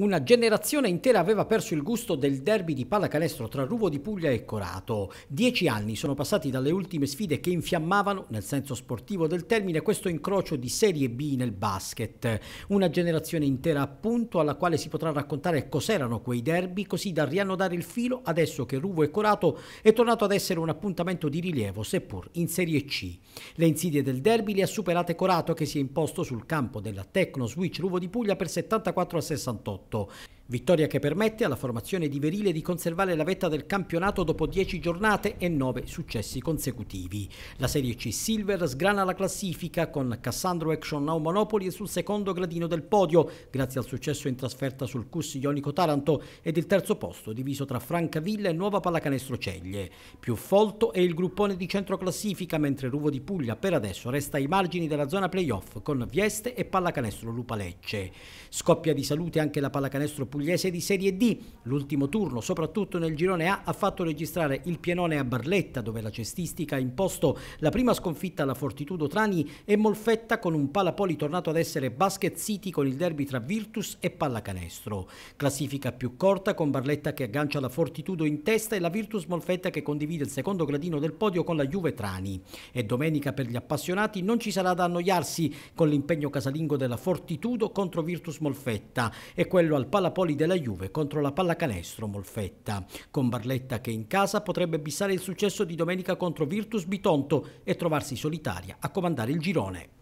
Una generazione intera aveva perso il gusto del derby di pallacanestro tra Ruvo di Puglia e Corato. Dieci anni sono passati dalle ultime sfide che infiammavano, nel senso sportivo del termine, questo incrocio di Serie B nel basket. Una generazione intera appunto alla quale si potrà raccontare cos'erano quei derby, così da riannodare il filo adesso che Ruvo e Corato è tornato ad essere un appuntamento di rilievo, seppur in Serie C. Le insidie del derby le ha superate Corato che si è imposto sul campo della Tecno Switch Ruvo di Puglia per 74 a 68. と Vittoria che permette alla formazione di Verile di conservare la vetta del campionato dopo 10 giornate e 9 successi consecutivi. La Serie C Silver sgrana la classifica con Cassandro Action Now Monopoli sul secondo gradino del podio, grazie al successo in trasferta sul Cus Ionico Taranto ed il terzo posto diviso tra Francavilla e Nuova Pallacanestro Ceglie. Più folto è il gruppone di centro classifica, mentre Ruvo di Puglia per adesso resta ai margini della zona playoff con Vieste e Pallacanestro Lupalecce. Scoppia di salute anche la Pallacanestro Puglia pugliese di Serie D. L'ultimo turno, soprattutto nel girone A, ha fatto registrare il pienone a Barletta, dove la cestistica ha imposto la prima sconfitta alla Fortitudo Trani e Molfetta con un Palapoli tornato ad essere Basket City con il derby tra Virtus e Pallacanestro. Classifica più corta con Barletta che aggancia la Fortitudo in testa e la Virtus Molfetta che condivide il secondo gradino del podio con la Juve Trani. E domenica per gli appassionati non ci sarà da annoiarsi con l'impegno casalingo della Fortitudo contro Virtus Molfetta e quello al Palapoli gol della Juve contro la pallacanestro Molfetta, con Barletta che in casa potrebbe bissare il successo di domenica contro Virtus Bitonto e trovarsi solitaria a comandare il girone.